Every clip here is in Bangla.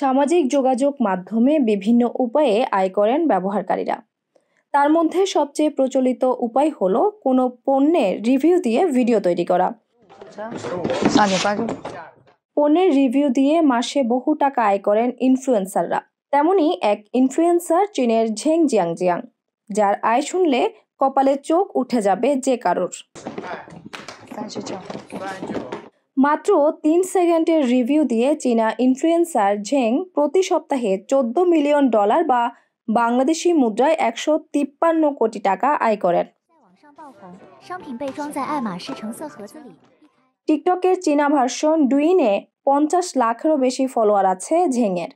সামাজিক যোগাযোগ মাধ্যমে বিভিন্ন উপায়ে আয় করেন ব্যবহারকারীরা তার মধ্যে সবচেয়ে প্রচলিত উপায় হলো কোনো পণ্যের রিভিউ দিয়ে ভিডিও তৈরি করা পণ্যের রিভিউ দিয়ে মাসে বহু টাকা আয় করেন ইনফ্লুয়েন্সাররা তেমনই এক ইনফ্লুয়েন্সার চীনের ঝেং জিয়াং জিয়াং যার আয় শুনলে কপালে চোখ উঠে যাবে যে কারোর মাত্র তিন সেকেন্ডের রিভিউ দিয়ে চীনা ইনফ্লুয়েন্সার ঝেং প্রতি সপ্তাহে চোদ্দ মিলিয়ন ডলার বা বাংলাদেশি মুদ্রায় একশো তিপ্পান্ন কোটি টাকা আয় করেন টিকটকের চীনা ভার্সন ডুইনে পঞ্চাশ লাখেরও বেশি ফলোয়ার আছে ঝেঙের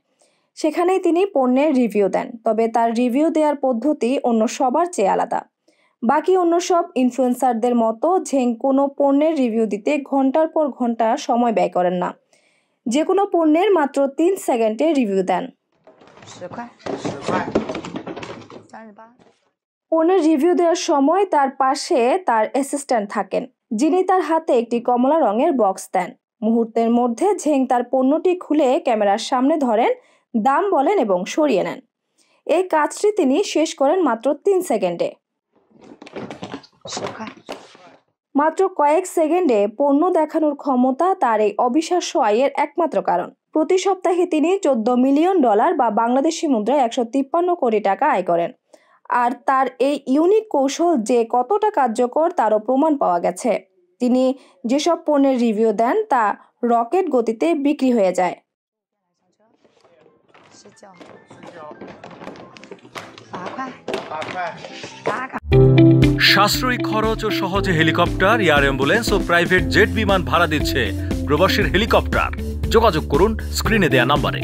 সেখানেই তিনি পণ্যের রিভিউ দেন তবে তার রিভিউ দেওয়ার পদ্ধতি অন্য সবার চেয়ে আলাদা বাকি অন্য সব ইনফ্লুয়েন্সারদের মতো ঝেং কোনো পণ্যের রিভিউ দিতে ঘন্টার পর ঘন্টা সময় ব্যয় করেন না যে কোনো পণ্যের মাত্র তিন সেকেন্ডে রিভিউ দেন পণ্যের রিভিউ দেওয়ার সময় তার পাশে তার অ্যাসিস্ট্যান্ট থাকেন যিনি তার হাতে একটি কমলা রঙের বক্স দেন মুহূর্তের মধ্যে ঝেং তার পণ্যটি খুলে ক্যামেরার সামনে ধরেন দাম বলেন এবং সরিয়ে নেন এই কাজটি তিনি শেষ করেন মাত্র তিন সেকেন্ডে মাত্র কয়েক সেকেন্ডে পণ্য দেখানোর ক্ষমতা তার এই অবিশ্বাস্য আয়ের একমাত্র কারণ প্রতি সপ্তাহে তিনি চোদ্দ মিলিয়ন ডলার বা বাংলাদেশি মুদ্রায় একশো তিপ্পান্ন কোটি টাকা আয় করেন আর তার এই ইউনিক কৌশল যে কতটা কার্যকর তারও প্রমাণ পাওয়া গেছে তিনি যেসব পণ্যের রিভিউ দেন তা রকেট গতিতে বিক্রি হয়ে যায় সাশ্রয়ী খরচ ও সহজে হেলিকপ্টার এয়ার অ্যাম্বুলেন্স ও প্রাইভেট জেট বিমান ভাড়া দিচ্ছে প্রবাসীর হেলিকপ্টার যোগাযোগ করুন স্ক্রিনে দেয়া নাম্বারে